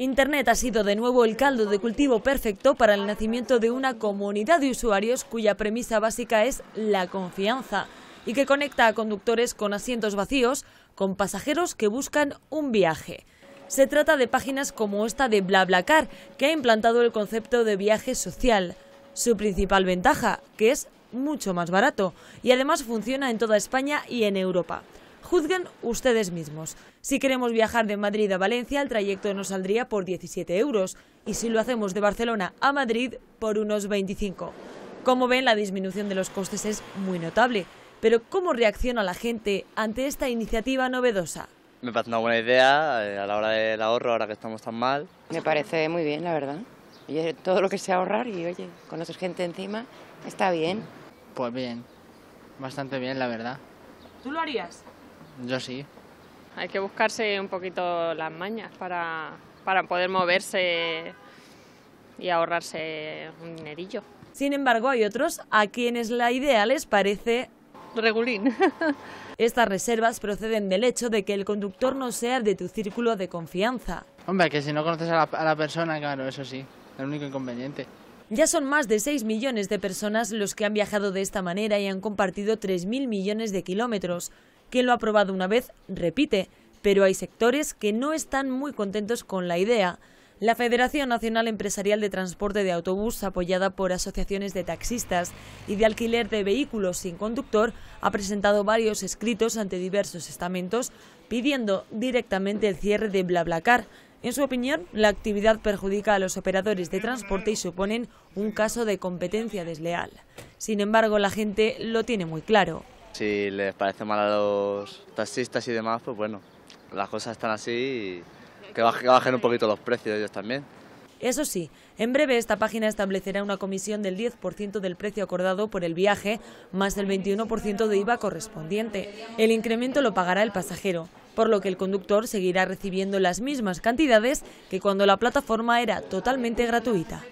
Internet ha sido de nuevo el caldo de cultivo perfecto para el nacimiento de una comunidad de usuarios cuya premisa básica es la confianza y que conecta a conductores con asientos vacíos con pasajeros que buscan un viaje. Se trata de páginas como esta de BlaBlaCar, que ha implantado el concepto de viaje social. Su principal ventaja, que es mucho más barato, y además funciona en toda España y en Europa. Juzguen ustedes mismos. Si queremos viajar de Madrid a Valencia, el trayecto nos saldría por 17 euros y si lo hacemos de Barcelona a Madrid, por unos 25. Como ven, la disminución de los costes es muy notable. Pero ¿cómo reacciona la gente ante esta iniciativa novedosa? Me parece una buena idea eh, a la hora del ahorro, ahora que estamos tan mal. Me parece muy bien, la verdad. Y eh, todo lo que sea ahorrar y, oye, con otras gente encima, está bien. Pues bien, bastante bien, la verdad. ¿Tú lo harías? Yo sí. Hay que buscarse un poquito las mañas para, para poder moverse y ahorrarse un dinerillo. Sin embargo, hay otros a quienes la idea les parece... Regulín. Estas reservas proceden del hecho de que el conductor no sea de tu círculo de confianza. Hombre, que si no conoces a la, a la persona, claro, eso sí, el único inconveniente. Ya son más de 6 millones de personas los que han viajado de esta manera y han compartido 3.000 millones de kilómetros. Quien lo ha aprobado una vez repite, pero hay sectores que no están muy contentos con la idea. La Federación Nacional Empresarial de Transporte de Autobús, apoyada por asociaciones de taxistas y de alquiler de vehículos sin conductor, ha presentado varios escritos ante diversos estamentos pidiendo directamente el cierre de BlaBlaCar. En su opinión, la actividad perjudica a los operadores de transporte y suponen un caso de competencia desleal. Sin embargo, la gente lo tiene muy claro. Si les parece mal a los taxistas y demás, pues bueno, las cosas están así y que bajen un poquito los precios ellos también. Eso sí, en breve esta página establecerá una comisión del 10% del precio acordado por el viaje, más el 21% de IVA correspondiente. El incremento lo pagará el pasajero, por lo que el conductor seguirá recibiendo las mismas cantidades que cuando la plataforma era totalmente gratuita.